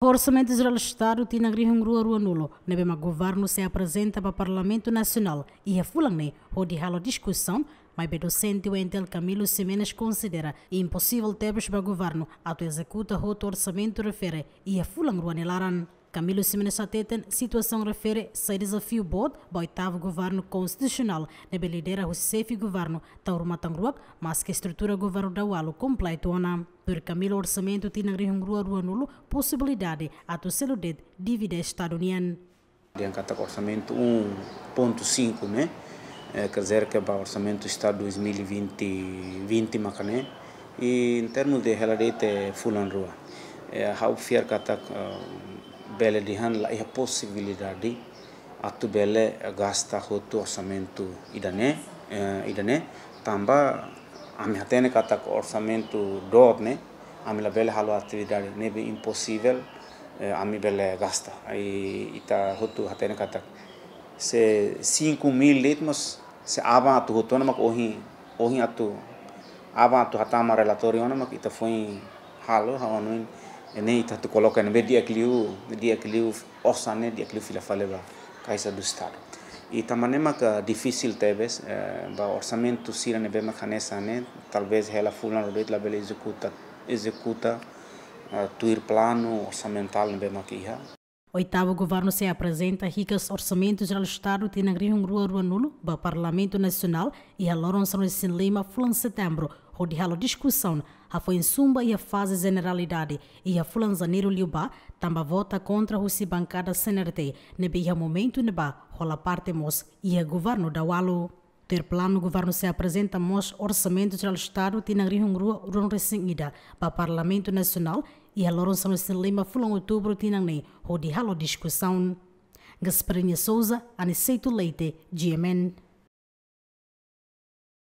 Orçamento do Estado a grihung rua rua nulo, nebema governo se apresenta para o Parlamento Nacional e a é fulane, onde halo discussão, mas o docente Wendel Camilo Simenes considera impossível termos para o governo, ato executa o orçamento refere e a é fulan rua Camilo Simena Sateten, situação refere se desafio bod ba oitavo governo constitucional na belidera o sefi governo Tauruma Tangruak, mas que estrutura governo da completa completo ona. Por Camilo orçamento tinha rehungrua rua nulo possibilidade a tu celudet dívida estaduniana. Adianta um orçamento 1.5, né? É, quer dizer que é o orçamento está 2020, 20 macané. E em termos de realidade, é fulan rua. É, o fiar que bele dihan la iha possibilidade atu bele gasta hutu orçamento idane uh, idane tamba ami hatene kata ko orçamento dot ne ami la bele halu atividade ne be impossível uh, eh, ami bele gasta ai ita hutu hatene kata se 5 mil litmos se aba atu hutu na mak ohi ohi atu aba atu hatama relatorio na mak ita foi halu hawanuin halu, ene itatu koloka ne bedia kliu bedia kliu osane dia kliu fila faleba kaisa eh, do estado e também é difícil talvez o orçamento se não bem mais né talvez ela fulano rodit la bela executa executa eh, tuir plano orçamental bem maquia Oitavo governo se apresenta ricas orçamentos ao Estado de Nagrinho Rua Rua Nulo, para Parlamento Nacional e a Lourenço Lima, 1 setembro ho dihalo discussão a em sumba e a fase generalidade e a fulanzaneiro liuba tamba vota contra o se bancada senerte nebe momento neba rola parte mos e a governo da walo ter plano governo se apresenta mos orçamento do estado na rihungrua urun resingida para parlamento nacional e a loron no lima fulan outubro tinang ne ho dihalo discussão Gasparinha Souza, Aniceito Leite, GMN.